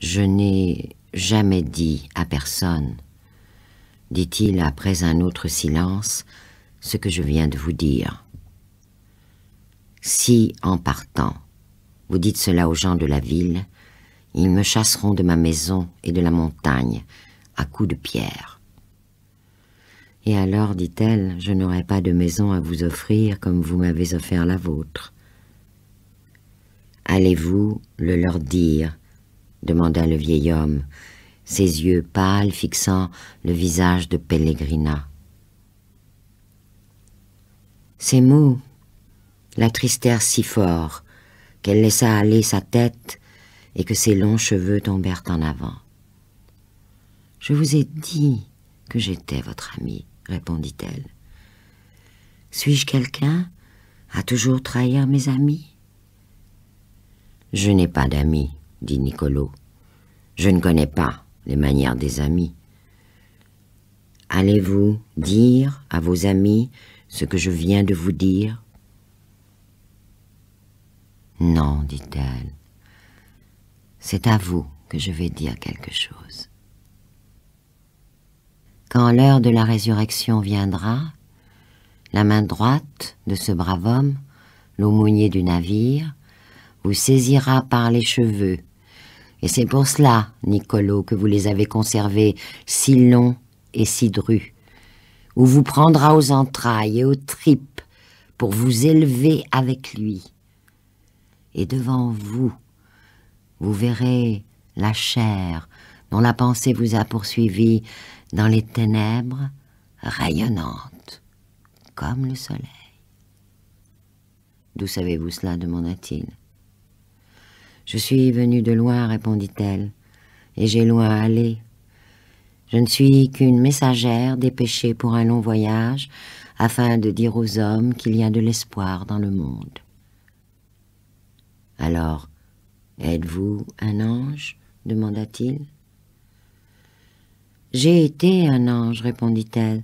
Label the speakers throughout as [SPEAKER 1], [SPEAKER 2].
[SPEAKER 1] Je n'ai jamais dit à personne, dit-il après un autre silence, ce que je viens de vous dire. Si, en partant, vous dites cela aux gens de la ville, ils me chasseront de ma maison et de la montagne à coups de pierre. Et alors, dit-elle, je n'aurai pas de maison à vous offrir comme vous m'avez offert la vôtre. Allez-vous le leur dire demanda le vieil homme, ses yeux pâles fixant le visage de Pellegrina. Ces mots la si fort qu'elle laissa aller sa tête et que ses longs cheveux tombèrent en avant. « Je vous ai dit que j'étais votre amie, » répondit-elle. « Suis-je quelqu'un à toujours trahir mes amis ?»« Je n'ai pas d'amis, dit Niccolo. Je ne connais pas les manières des amis. Allez-vous dire à vos amis ce que je viens de vous dire Non, dit-elle, c'est à vous que je vais dire quelque chose. Quand l'heure de la résurrection viendra, la main droite de ce brave homme, l'aumônier du navire, vous saisira par les cheveux et c'est pour cela, Niccolo, que vous les avez conservés si longs et si drus. Où vous prendra aux entrailles et aux tripes pour vous élever avec lui. Et devant vous, vous verrez la chair dont la pensée vous a poursuivi dans les ténèbres rayonnantes comme le soleil. D'où savez-vous cela demanda-t-il. Je suis venue de loin, répondit-elle, et j'ai loin à aller. Je ne suis qu'une messagère dépêchée pour un long voyage, afin de dire aux hommes qu'il y a de l'espoir dans le monde. Alors, êtes-vous un ange demanda-t-il. J'ai été un ange, répondit-elle,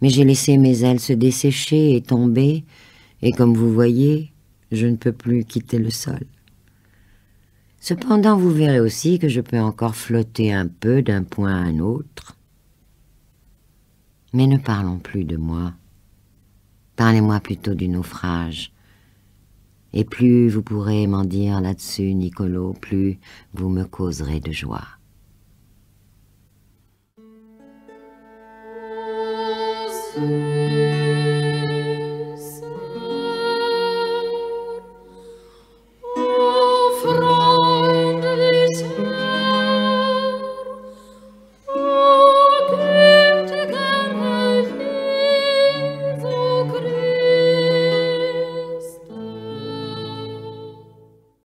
[SPEAKER 1] mais j'ai laissé mes ailes se dessécher et tomber, et comme vous voyez, je ne peux plus quitter le sol. Cependant, vous verrez aussi que je peux encore flotter un peu d'un point à un autre. Mais ne parlons plus de moi. Parlez-moi plutôt du naufrage. Et plus vous pourrez m'en dire là-dessus, Nicolo, plus vous me causerez de joie.